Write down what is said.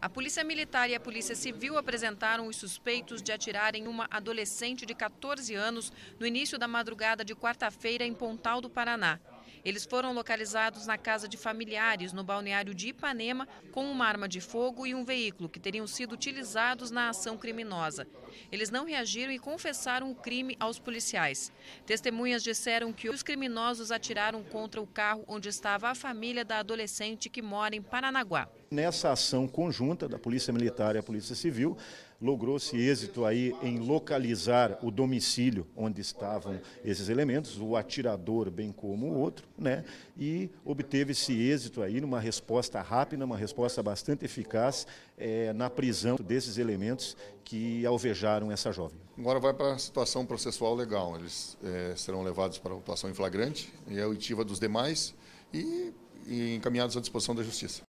A Polícia Militar e a Polícia Civil apresentaram os suspeitos de atirarem uma adolescente de 14 anos no início da madrugada de quarta-feira em Pontal do Paraná. Eles foram localizados na casa de familiares no balneário de Ipanema com uma arma de fogo e um veículo que teriam sido utilizados na ação criminosa. Eles não reagiram e confessaram o crime aos policiais. Testemunhas disseram que os criminosos atiraram contra o carro onde estava a família da adolescente que mora em Paranaguá. Nessa ação conjunta da Polícia Militar e a Polícia Civil, logrou-se êxito aí em localizar o domicílio onde estavam esses elementos, o atirador bem como o outro né? e obteve esse êxito aí numa resposta rápida, uma resposta bastante eficaz é, na prisão desses elementos que alvejaram essa jovem. Agora vai para a situação processual legal, eles é, serão levados para a atuação em flagrante e a oitiva dos demais e, e encaminhados à disposição da Justiça.